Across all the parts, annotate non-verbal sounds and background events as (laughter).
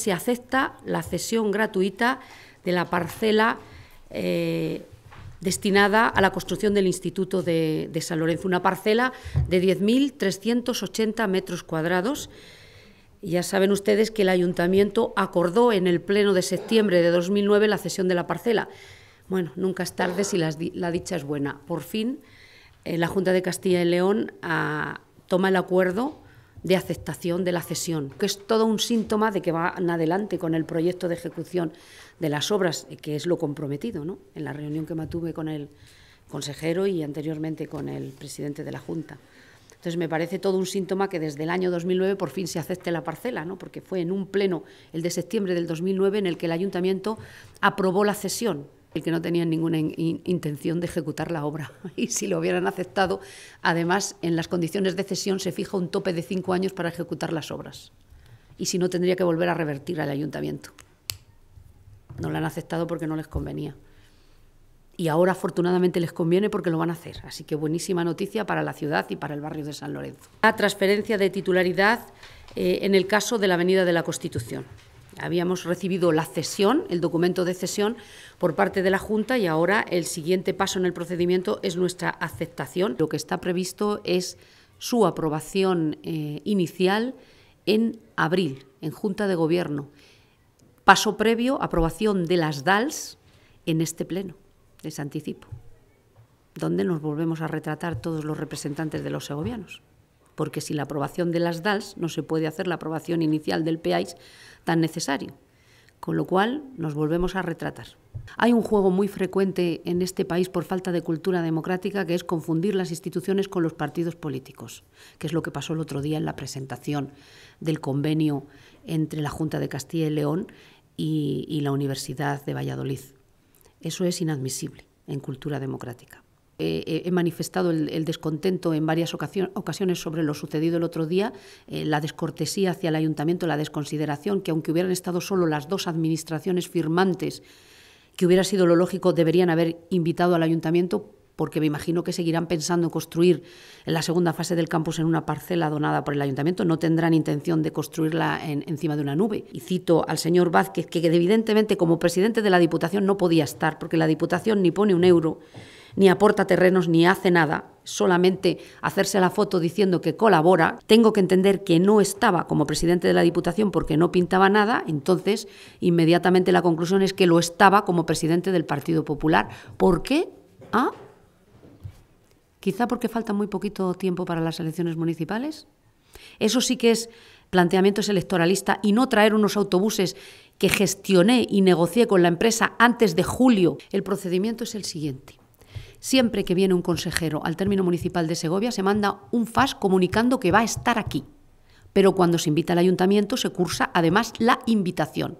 se acepta la cesión gratuita de la parcela eh, destinada a la construcción del Instituto de, San Lorenzo, una parcela de 10.380 metros cuadrados. Ya saben ustedes que el ayuntamiento acordó en el pleno de septiembre de 2009 la cesión de la parcela. Bueno, nunca es tarde si la, dicha es buena. Por fin, eh, la Junta de Castilla y León ah, toma el acuerdo de aceptación de la cesión, que es todo un síntoma de que van adelante con el proyecto de ejecución de las obras, eh, que es lo comprometido. En la reunión que mantuve con el consejero y anteriormente con el presidente de la Junta. Entonces, me parece todo un síntoma que desde el año 2009 por fin se acepte la parcela, ¿no? porque fue en un pleno, el de septiembre del 2009, en el que el ayuntamiento aprobó la cesión el que no tenían ninguna intención de ejecutar la obra. (laughs) Y si lo hubieran aceptado, además, en las condiciones de cesión se fija un tope de cinco años para ejecutar las obras. Y si no, tendría que volver a revertir al ayuntamiento. No la han aceptado porque no les convenía. Y ahora, afortunadamente, les conviene porque lo van a hacer. Así que buenísima noticia para la ciudad y para el barrio de San Lorenzo. La transferencia de titularidad eh, en el caso de la Avenida de la Constitución. Habíamos recibido la cesión, el documento de cesión, por parte de la Junta y ahora el siguiente paso en el procedimiento es nuestra aceptación. Lo que está previsto es su aprobación eh, inicial en abril, en Junta de Gobierno. Paso previo, aprobación de las DALS en este Pleno, les anticipo, donde nos volvemos a retratar todos los representantes de los segovianos porque sin la aprobación de las DALS no se puede hacer la aprobación inicial del PAIS tan necesario, con lo cual nos volvemos a retratar. Hay un juego muy frecuente en este país por falta de cultura democrática que es confundir las instituciones con los partidos políticos, que es lo que pasó el otro día en la presentación del convenio entre la Junta de Castilla y León y la Universidad de Valladolid. Eso es inadmisible en cultura democrática. Eh, he manifestado el, descontento en varias ocasiones sobre lo sucedido el otro día, eh, la descortesía hacia el ayuntamiento, la desconsideración, que aunque hubieran estado solo las dos administraciones firmantes, que hubiera sido lo lógico, deberían haber invitado al ayuntamiento porque me imagino que seguirán pensando en construir la segunda fase del campus en una parcela donada por el ayuntamiento, no tendrán intención de construirla encima de una nube. Y cito al señor Vázquez, que evidentemente como presidente de la Diputación no podía estar, porque la Diputación ni pone un euro ni aporta terrenos, ni hace nada, solamente hacerse la foto diciendo que colabora, tengo que entender que no estaba como presidente de la Diputación porque no pintaba nada, entonces inmediatamente la conclusión es que lo estaba como presidente del Partido Popular. ¿Por qué? ¿Ah? Quizá porque falta muy poquito tiempo para las elecciones municipales. Eso sí que es planteamiento electoralista y no traer unos autobuses que gestioné y negocié con la empresa antes de julio. El procedimiento es el siguiente. Siempre que viene un consejero al término municipal de Segovia, se manda un FAS comunicando que va a estar aquí. Pero cuando se invita al ayuntamiento, se cursa además la invitación.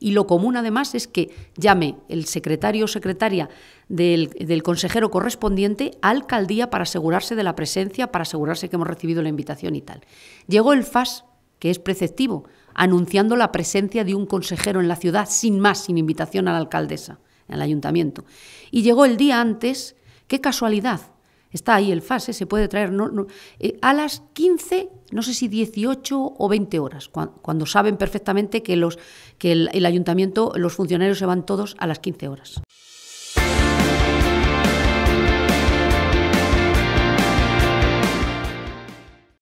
Y lo común además es que llame el secretario o secretaria del, consejero correspondiente a alcaldía para asegurarse de la presencia, para asegurarse que hemos recibido la invitación y tal. Llegó el FAS, que es preceptivo, anunciando la presencia de un consejero en la ciudad, sin más, sin invitación a la alcaldesa, al ayuntamiento. Y llegó el día antes Qué casualidad. Está ahí el fase, se puede traer eh, a las 15, no sé si 18 o 20 horas, cuando, saben perfectamente que, los, el ayuntamiento, los funcionarios se van todos a las 15 horas.